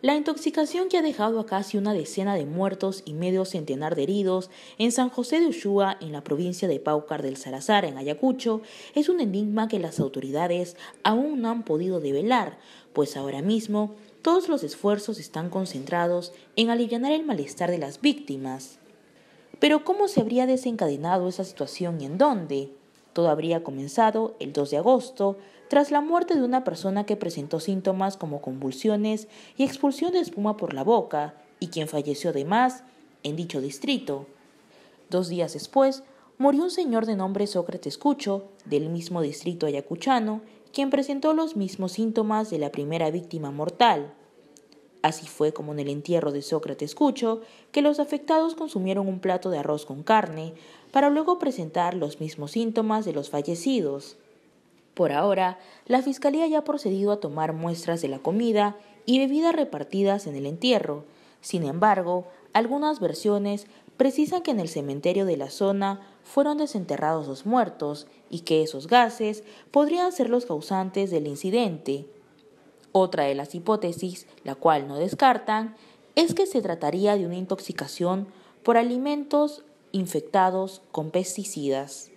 La intoxicación que ha dejado a casi una decena de muertos y medio centenar de heridos en San José de Ushua, en la provincia de Paucar del Salazar, en Ayacucho, es un enigma que las autoridades aún no han podido develar, pues ahora mismo todos los esfuerzos están concentrados en aliviar el malestar de las víctimas. Pero ¿cómo se habría desencadenado esa situación y en dónde? Todo habría comenzado el 2 de agosto, tras la muerte de una persona que presentó síntomas como convulsiones y expulsión de espuma por la boca, y quien falleció además en dicho distrito. Dos días después, murió un señor de nombre Sócrates Cucho, del mismo distrito ayacuchano, quien presentó los mismos síntomas de la primera víctima mortal. Así fue como en el entierro de Sócrates Cucho, que los afectados consumieron un plato de arroz con carne, para luego presentar los mismos síntomas de los fallecidos. Por ahora, la Fiscalía ya ha procedido a tomar muestras de la comida y bebida repartidas en el entierro. Sin embargo, algunas versiones precisan que en el cementerio de la zona fueron desenterrados los muertos y que esos gases podrían ser los causantes del incidente. Otra de las hipótesis, la cual no descartan, es que se trataría de una intoxicación por alimentos infectados con pesticidas.